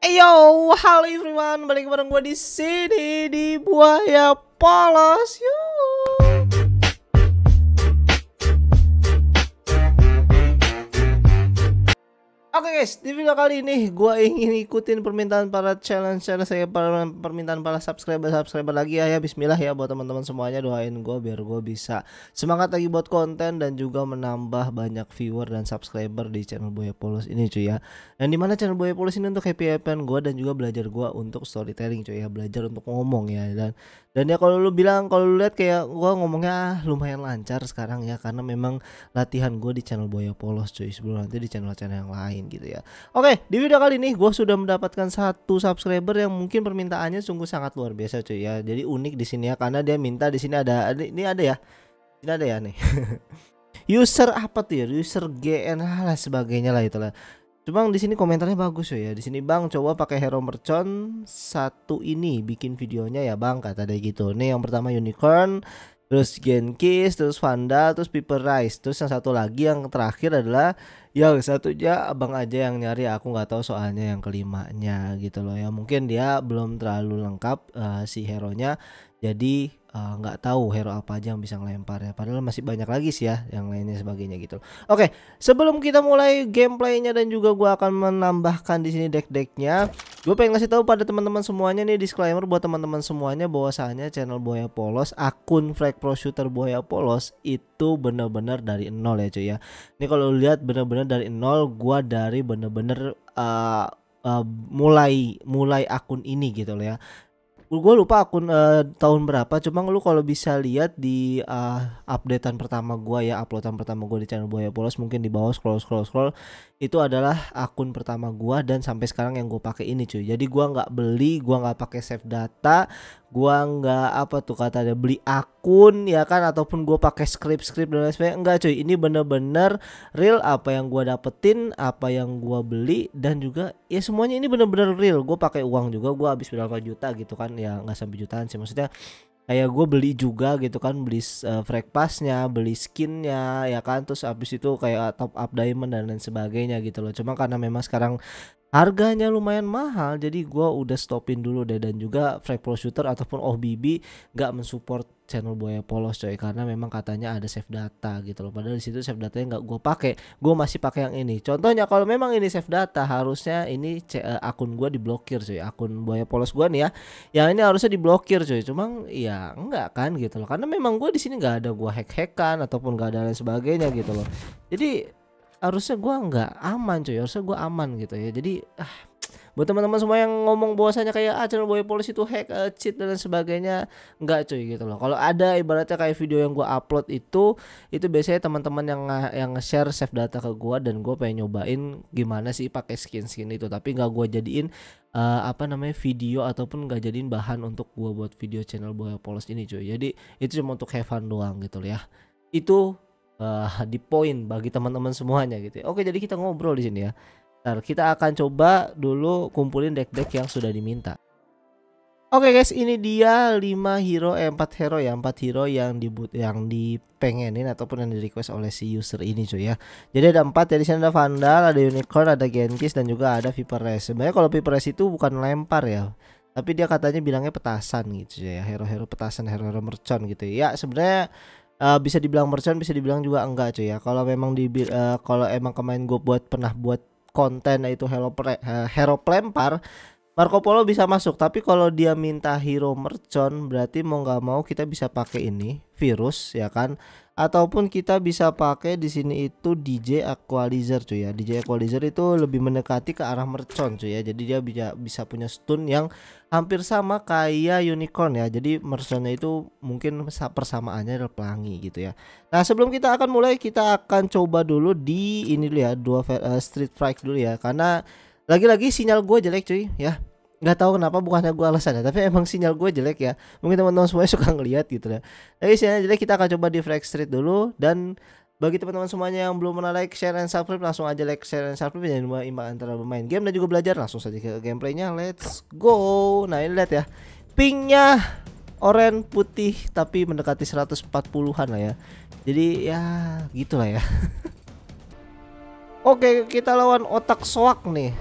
Eyo, eh, halo everyone, balik bareng gue di sini di Buaya Polos. Yuk. guys, di video kali ini gue ingin ikutin permintaan para challenger saya permintaan para subscriber subscriber lagi ya, ya Bismillah ya buat teman-teman semuanya doain gue biar gue bisa semangat lagi buat konten dan juga menambah banyak viewer dan subscriber di channel Boya Polos ini cuy ya. Dan dimana channel Boya Polos ini untuk happy happen gue dan juga belajar gue untuk storytelling cuy ya, belajar untuk ngomong ya dan dan ya kalau lu bilang kalau lu lihat kayak gue ngomongnya ah, lumayan lancar sekarang ya karena memang latihan gue di channel Boya Polos cuy sebelum nanti di channel-channel yang lain gitu ya ya. Oke, di video kali ini gue sudah mendapatkan satu subscriber yang mungkin permintaannya sungguh sangat luar biasa cuy ya. Jadi unik di sini ya karena dia minta di sini ada ini ada ya. Ini ada ya nih. user apa tuh ya? User GN lah sebagainya lah itulah. Cuma di sini komentarnya bagus cuy ya. Di sini Bang coba pakai hero mercon satu ini bikin videonya ya Bang kata dia gitu. Nih yang pertama unicorn, terus Genkis, terus Vanda, terus Piper Rice, terus yang satu lagi yang terakhir adalah ya satu aja abang aja yang nyari aku nggak tahu soalnya yang kelimanya gitu loh ya mungkin dia belum terlalu lengkap uh, si hero nya jadi Eh, nggak uh, tahu hero apa aja yang bisa ngelempar ya padahal masih banyak lagi sih ya yang lainnya sebagainya gitu oke okay, sebelum kita mulai gameplaynya dan juga gue akan menambahkan di sini deck-decknya gue pengen ngasih tahu pada teman-teman semuanya nih disclaimer buat teman-teman semuanya bahwasanya channel Boya Polos akun Frag Pro Shooter Boya Polos itu bener-bener dari nol ya cuy ya ini kalau lihat bener-bener dari nol gue dari bener-bener uh, uh, mulai mulai akun ini gitu loh ya gue lupa akun uh, tahun berapa cuma lu kalau bisa lihat di uh, updatean pertama gue ya uploadan pertama gue di channel Buaya Polos mungkin di bawah scroll scroll scroll itu adalah akun pertama gue dan sampai sekarang yang gue pakai ini cuy jadi gue nggak beli gue nggak pakai save data gue nggak apa tuh kata ada beli akun ya kan ataupun gue pakai script script dan lain sebagainya enggak cuy ini bener-bener real apa yang gue dapetin apa yang gue beli dan juga ya semuanya ini bener-bener real gue pakai uang juga gue habis berapa juta gitu kan ya nggak sampai jutaan sih maksudnya kayak gue beli juga gitu kan beli uh, frag passnya beli skinnya ya kan terus abis itu kayak top up diamond dan lain sebagainya gitu loh cuma karena memang sekarang harganya lumayan mahal jadi gue udah stopin dulu deh dan juga Frag Pro Shooter ataupun OBB gak mensupport channel Boya Polos coy karena memang katanya ada save data gitu loh padahal di situ save datanya nggak gue pakai gue masih pakai yang ini contohnya kalau memang ini save data harusnya ini eh, akun gue diblokir coy akun Boya Polos gue nih ya yang ini harusnya diblokir coy cuma ya enggak kan gitu loh karena memang gue di sini nggak ada gue hack hackan ataupun nggak ada lain sebagainya gitu loh jadi harusnya gue nggak aman cuy harusnya gue aman gitu ya jadi ah, buat teman-teman semua yang ngomong bahwasanya kayak ah channel boy polisi itu hack uh, cheat dan sebagainya nggak cuy gitu loh kalau ada ibaratnya kayak video yang gue upload itu itu biasanya teman-teman yang yang share save data ke gue dan gue pengen nyobain gimana sih pakai skin skin itu tapi nggak gue jadiin uh, apa namanya video ataupun nggak jadiin bahan untuk gua buat video channel boy polos ini cuy jadi itu cuma untuk Heaven doang gitu loh ya itu uh, di poin bagi teman-teman semuanya gitu. Ya. Oke, jadi kita ngobrol di sini ya. Ntar kita akan coba dulu kumpulin deck-deck yang sudah diminta. Oke okay guys, ini dia 5 hero eh 4 hero ya, 4 hero yang dibut yang dipengenin ataupun yang di request oleh si user ini cuy ya. Jadi ada 4 ya di sini ada Vandal, ada Unicorn, ada Genkis dan juga ada Viper Sebenarnya kalau Viper itu bukan lempar ya. Tapi dia katanya bilangnya petasan gitu ya, hero-hero petasan, hero-hero mercon gitu. Ya, ya sebenarnya uh, bisa dibilang merchant bisa dibilang juga enggak cuy ya kalau memang di uh, kalau emang kemarin gue buat pernah buat konten yaitu hero pre, uh, hero plempar Marco Polo bisa masuk tapi kalau dia minta hero mercon berarti mau nggak mau kita bisa pakai ini virus ya kan ataupun kita bisa pakai di sini itu DJ equalizer cuy ya. DJ equalizer itu lebih mendekati ke arah mercon cuy ya. Jadi dia bisa bisa punya stun yang hampir sama kayak unicorn ya. Jadi merconnya itu mungkin persamaannya adalah pelangi gitu ya. Nah, sebelum kita akan mulai kita akan coba dulu di ini dulu ya, dua uh, street strike dulu ya karena lagi-lagi sinyal gue jelek cuy ya nggak tahu kenapa bukannya gue alasan ya tapi emang sinyal gue jelek ya mungkin teman-teman semuanya suka ngelihat gitu ya tapi sinyal jelek kita akan coba di Frag Street dulu dan bagi teman-teman semuanya yang belum pernah like, share, and subscribe langsung aja like, share, and subscribe jadi ya. semua imbang antara bermain game dan juga belajar langsung saja ke gameplaynya let's go nah ini lihat ya pingnya oren putih tapi mendekati 140-an lah ya jadi ya gitulah ya Oke kita lawan otak soak nih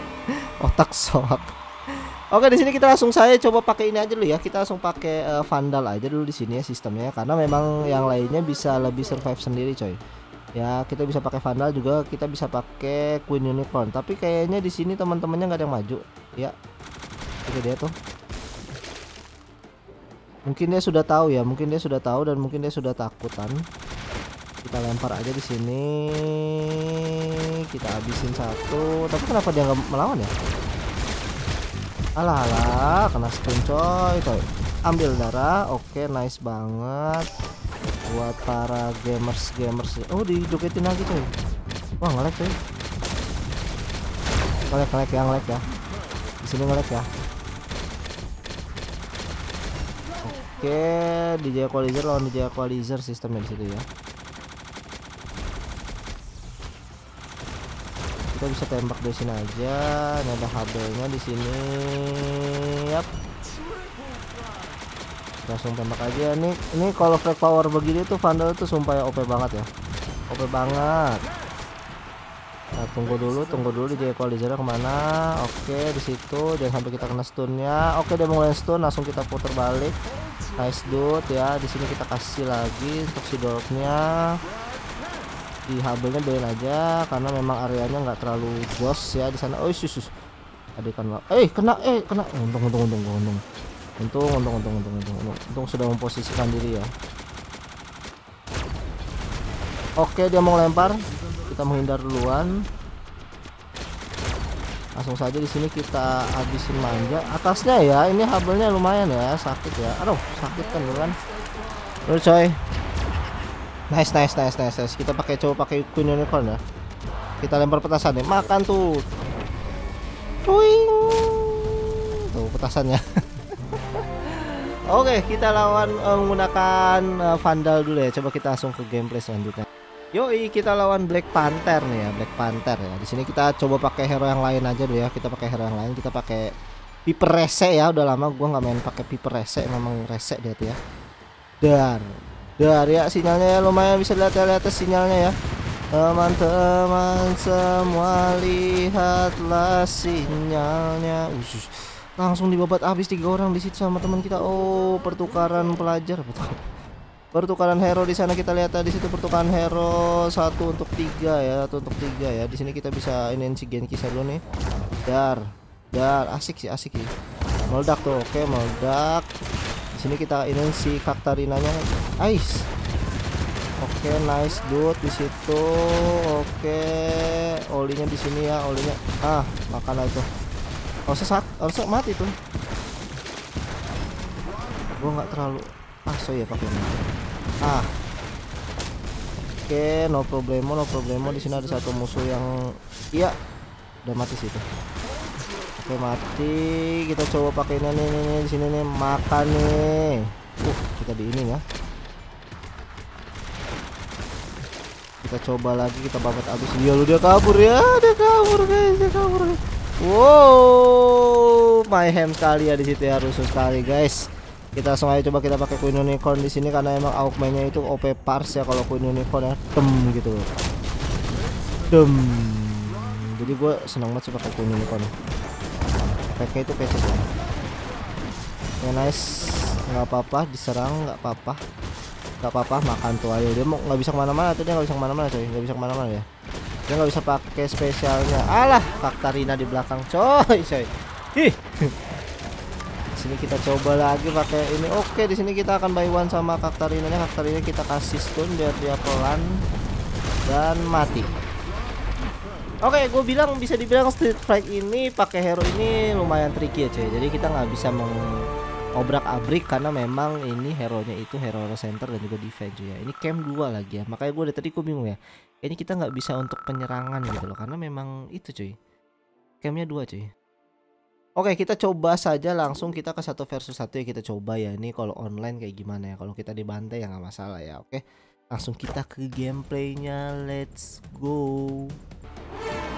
otak soak Oke di sini kita langsung saya coba pakai ini aja dulu ya. Kita langsung pakai uh, vandal aja dulu di sini ya sistemnya ya. karena memang yang lainnya bisa lebih survive sendiri coy. Ya kita bisa pakai vandal juga, kita bisa pakai queen unicorn. Tapi kayaknya di sini teman-temannya nggak ada yang maju. Ya itu dia tuh. Mungkin dia sudah tahu ya, mungkin dia sudah tahu dan mungkin dia sudah takutan. Kita lempar aja di sini. Kita habisin satu. Tapi kenapa dia nggak melawan ya? alah alah kena stun coy coy ambil darah oke okay, nice banget buat para gamers gamers oh dijogetin lagi coy wah ngelek coy ngelek ngelek ya ngelek ya di sini ngelek ya oke okay, DJ Equalizer lawan DJ Equalizer sistemnya di situ ya kita bisa tembak di sini aja ini ada hb di sini yap langsung tembak aja ini ini kalau frag power begini tuh vandal tuh sumpah ya OP banget ya OP banget nah, tunggu dulu tunggu dulu di equalizer kemana oke di situ jangan sampai kita kena stunnya oke dia mulai stun langsung kita putar balik nice dude ya di sini kita kasih lagi untuk si di Hubble-nya biarin aja karena memang areanya nggak terlalu bos ya di sana oh sus ada ikan laut eh kena eh kena untung untung untung untung untung untung untung untung untung untung, untung sudah memposisikan diri ya oke dia mau lempar kita menghindar duluan langsung saja di sini kita habisin manja atasnya ya ini habelnya lumayan ya sakit ya aduh sakit kan duluan. Lucu coy Nice, nice, nice, nice, nice. Kita pakai coba pakai Queen Unicorn ya. Kita lempar petasan nih. Ya. Makan tuh. Tuing. Tuh petasannya. Oke, okay, kita lawan uh, menggunakan uh, Vandal dulu ya. Coba kita langsung ke gameplay selanjutnya. Yoi, kita lawan Black Panther nih ya, Black Panther ya. Di sini kita coba pakai hero yang lain aja dulu ya. Kita pakai hero yang lain, kita pakai Piper Rese ya. Udah lama gua nggak main pakai Piper Rese, memang rese dia tuh ya. Dan dari ya sinyalnya ya, lumayan bisa lihat lihat ya sinyalnya ya teman-teman eh, eh, semua lihatlah sinyalnya Usus. langsung dibabat habis tiga orang di situ sama teman kita oh pertukaran pelajar pertukaran hero di sana kita lihat tadi ya, situ pertukaran hero satu untuk tiga ya satu untuk tiga ya di sini kita bisa ini si Genki dulu nih dar dar asik sih asik sih meledak tuh oke meledak sini kita ini si Kaktarinanya ice oke okay, nice dude di situ oke okay. olinya di sini ya olinya ah makan aja harusnya oh harusnya mati tuh gua nggak terlalu ah so ya pakai ah oke okay, no problemo no problemo di sini ada satu musuh yang iya udah mati situ Oke mati. Kita coba pakai ini nih, nih, nih di sini nih makan nih. Uh, kita di ini ya. Kita coba lagi kita babat habis. Dia lu dia kabur ya. Dia kabur guys, dia kabur. Wow, my ham sekali ya di situ ya rusuh sekali guys. Kita langsung aja coba kita pakai Queen Unicorn di sini karena emang augmentnya itu OP pars ya kalau Queen Unicorn ya tem gitu. Dem. Jadi gue senang banget sih pakai Queen Unicorn. PK itu kayak ya. ya nice nggak apa-apa diserang nggak apa-apa nggak apa-apa makan tuh ayo dia mau nggak bisa kemana-mana tuh dia nggak bisa kemana-mana coy nggak bisa kemana-mana ya dia nggak bisa pakai spesialnya alah Kaktarina di belakang coy coy ih sini kita coba lagi pakai ini oke di sini kita akan buy one sama Kaktarina nya Kaktarina kita kasih stun biar dia pelan dan mati Oke, okay, gue bilang bisa dibilang Street Fight ini pakai hero ini lumayan tricky ya cuy. Jadi kita nggak bisa mengobrak-abrik karena memang ini hero-nya itu hero center dan juga defense ya. Ini camp dua lagi ya. Makanya gue dari tadi gue bingung ya. Ini kita nggak bisa untuk penyerangan gitu loh karena memang itu cuy. Campnya dua cuy. Oke kita coba saja langsung kita ke satu versus satu ya kita coba ya ini kalau online kayak gimana ya kalau kita dibantai ya nggak masalah ya oke langsung kita ke gameplaynya let's go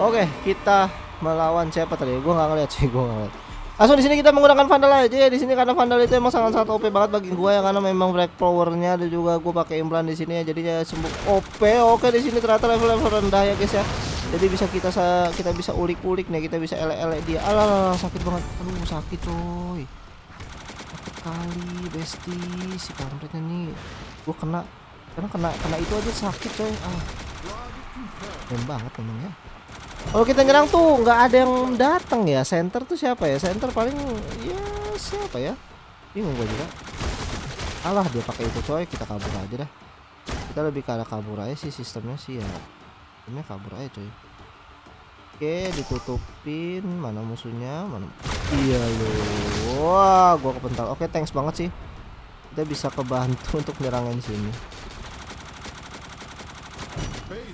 Oke, kita melawan siapa tadi? Gue nggak ngeliat sih, gue ngeliat. Langsung di sini kita menggunakan Vandal aja ya di sini karena Vandal itu emang sangat-sangat OP banget bagi gue ya karena memang break powernya ada juga gue pakai implan di sini ya jadinya sembuh OP. Oke di sini ternyata level-level rendah ya guys ya. Jadi bisa kita kita bisa ulik-ulik nih, kita bisa elek-elek dia. Alah, sakit banget. Aduh, sakit coy. Sakit kali, besti si kampretnya nih. Gue kena karena kena kena itu aja sakit coy. Ah. Keren banget ya. Kalau kita nyerang tuh nggak ada yang datang ya. Center tuh siapa ya? Center paling ya siapa ya? Bingung gue juga. Alah dia pakai itu coy, kita kabur aja dah. Kita lebih kalah kabur aja sih sistemnya sih ya. Ini kabur aja coy. Oke, ditutupin. Mana musuhnya? Mana? Iya loh. Wah, gua kepental. Oke, thanks banget sih. Kita bisa kebantu untuk nyerangin sini.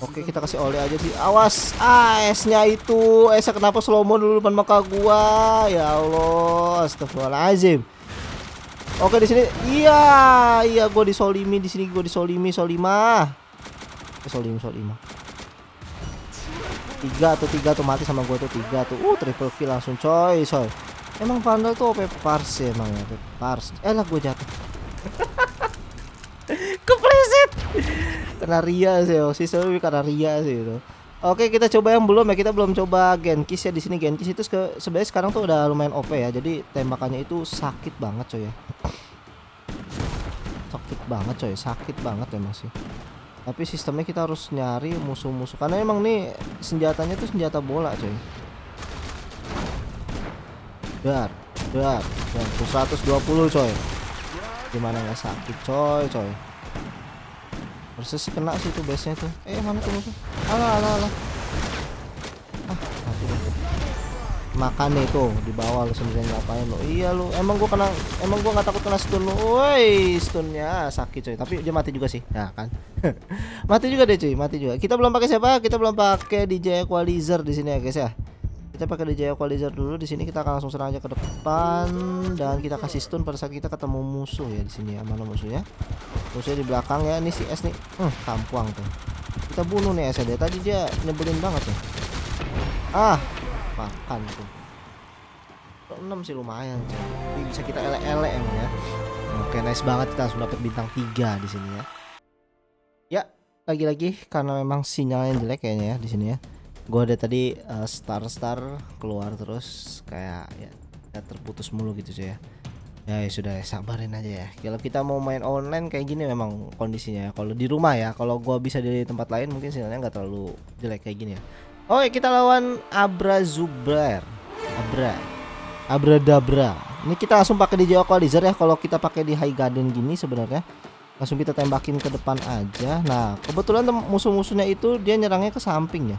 Oke kita kasih oleh aja sih Awas Ah esnya itu Esnya kenapa slow mo dulu depan maka gua Ya Allah Astagfirullahaladzim Oke di sini Iya Iya gua disolimi di sini gua disolimi Solima eh, Solimi Solima Tiga atau tiga tuh mati sama gua tuh tiga tuh Uh triple kill langsung coy coy Emang Vandal tuh OP parse emang ya Parse Eh lah gua jatuh karena ria sih oh, sisa karena ria sih itu Oke kita coba yang belum ya kita belum coba Genkis ya di sini Genkis itu ke sebenarnya sekarang tuh udah lumayan OP ya jadi tembakannya itu sakit banget coy ya sakit banget coy sakit banget ya masih tapi sistemnya kita harus nyari musuh-musuh karena emang nih senjatanya tuh senjata bola coy dar dar dar 120 coy gimana nggak sakit coy coy harusnya kena sih tuh base nya tuh eh mana tuh musuh alah alah alah ah mati deh makan nih tuh di bawah lu sendiri ngapain lo iya lu emang gua kena emang gua nggak takut kena stun lu woi stunnya sakit coy tapi dia mati juga sih ya kan mati juga deh cuy mati juga kita belum pakai siapa kita belum pakai DJ Equalizer di sini ya guys ya kita pakai DJ equalizer dulu di sini kita akan langsung serang aja ke depan dan kita kasih stun pada saat kita ketemu musuh ya di sini ya mana musuhnya musuhnya di belakang ya ini si S nih hmm, kampuang tuh kita bunuh nih S ya tadi dia nyebelin banget tuh ah makan tuh 6 sih lumayan jadi bisa kita ele elek emang ya. Oke, nice banget kita langsung dapat bintang 3 di sini ya. Ya, lagi-lagi karena memang sinyalnya jelek kayaknya ya di sini ya gue ada tadi uh, eh, star star keluar terus kayak ya, ya terputus mulu gitu sih ya ya, ya sudah ya, sabarin aja ya kalau kita mau main online kayak gini memang kondisinya ya kalau di rumah ya kalau gue bisa di tempat lain mungkin sinyalnya nggak terlalu jelek kayak gini ya oke kita lawan Abra Zubair Abra Abra Dabra ini kita langsung pakai di Equalizer ya kalau kita pakai di High Garden gini sebenarnya langsung kita tembakin ke depan aja nah kebetulan musuh-musuhnya itu dia nyerangnya ke samping ya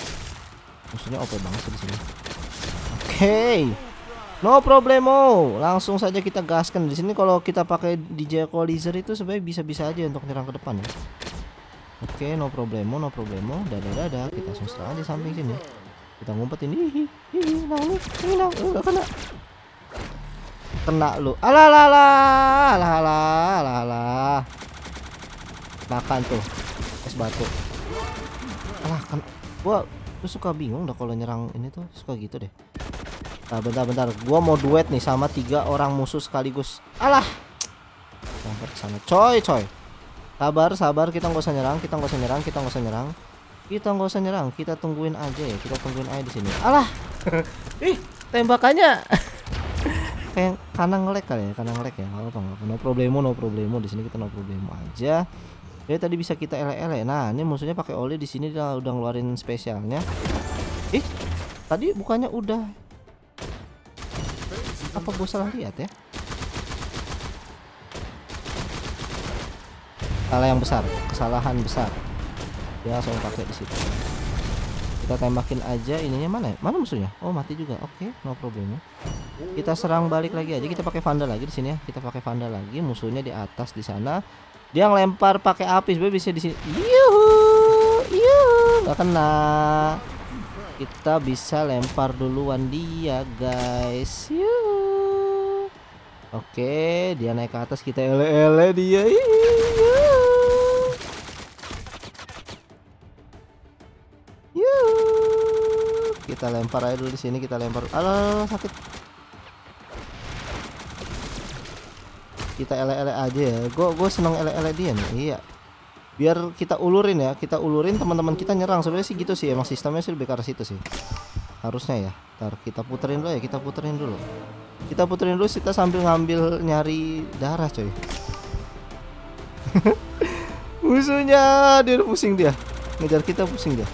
musuhnya OP banget di sini oke okay. no problemo langsung saja kita gaskan di sini kalau kita pakai DJ Equalizer itu sebenarnya bisa-bisa aja untuk nyerang ke depan ya oke okay, no problemo no problemo dadah dadah kita langsung serang aja samping sini kita ngumpetin hihi hihi nang, ini ini nang. Eh, kena kena lu alah alah alah alah alah alah makan tuh es batu alah kena wow. Gue suka bingung dah kalau nyerang ini tuh suka gitu deh. Nah, bentar bentar, gua mau duet nih sama tiga orang musuh sekaligus. Alah. Lempar sana. Coy, coy. Sabar, sabar, kita nggak usah nyerang, kita nggak usah nyerang, kita nggak usah nyerang. Kita nggak usah nyerang, kita tungguin aja ya, kita tungguin aja di sini. Alah. Ih, tembakannya. Kayak kanan ngelek kali ya, kanan ngelek ya. Enggak apa-apa, no problemo, no problemo di sini kita no problemo aja. Jadi ya, tadi bisa kita ele-ele. Nah, ini musuhnya pakai oli di sini udah, udah ngeluarin spesialnya. Ih, tadi bukannya udah apa gue salah lihat ya? Salah yang besar, kesalahan besar. ya langsung pakai di situ. Kita tembakin aja ininya mana? Ya? Mana musuhnya? Oh, mati juga. Oke, okay, no problem ya. Kita serang balik lagi aja. Kita pakai vandal lagi di sini ya. Kita pakai vandal lagi, musuhnya di atas di sana dia ngelempar pakai api sebenarnya bisa di sini. Yuhu, yuhu, nggak kena. Kita bisa lempar duluan dia, guys. Yuhu. Oke, dia naik ke atas kita ele-ele dia. Yuhu. Yuhu. Kita lempar aja dulu di sini, kita lempar. Alah, sakit. kita elek-elek aja ya gue gue seneng elek-elek dia nih iya biar kita ulurin ya kita ulurin teman-teman kita nyerang sebenarnya sih gitu sih emang sistemnya sih lebih ke arah situ sih harusnya ya ntar kita puterin dulu ya kita puterin dulu kita puterin dulu kita sambil ngambil nyari darah coy musuhnya dia pusing dia ngejar kita pusing dia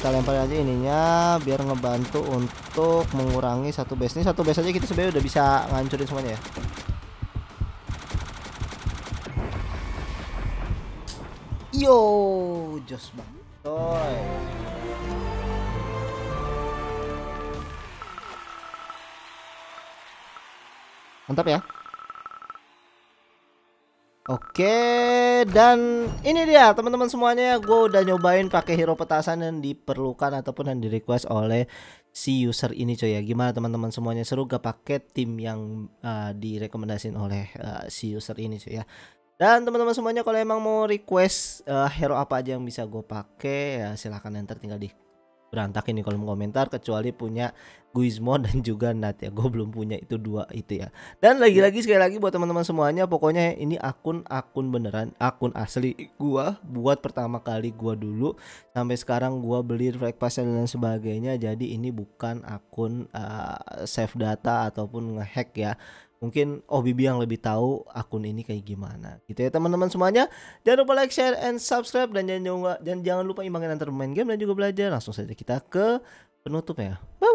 kita lempar aja ininya biar ngebantu untuk mengurangi satu base ini satu base aja kita sebenarnya udah bisa ngancurin semuanya ya Yo, jos banget. Coy. Mantap ya. Oke, dan ini dia teman-teman semuanya gue udah nyobain pakai hero petasan yang diperlukan ataupun yang direquest oleh si user ini coy ya. Gimana teman-teman semuanya seru gak pakai tim yang uh, eh, direkomendasin oleh uh, si user ini coy ya. Dan teman-teman semuanya kalau emang mau request uh, hero apa aja yang bisa gue pakai ya silahkan enter tinggal di berantakin di kolom komentar kecuali punya Guizmo dan juga Nat ya gue belum punya itu dua itu ya dan lagi-lagi sekali lagi buat teman-teman semuanya pokoknya ini akun akun beneran akun asli gue buat pertama kali gue dulu sampai sekarang gue beli flag pass dan sebagainya jadi ini bukan akun uh, save data ataupun ngehack ya mungkin oh bibi yang lebih tahu akun ini kayak gimana gitu ya teman-teman semuanya jangan lupa like share and subscribe dan jangan lupa, dan jangan lupa imbangin antar main game dan juga belajar langsung saja kita ke penutup ya bye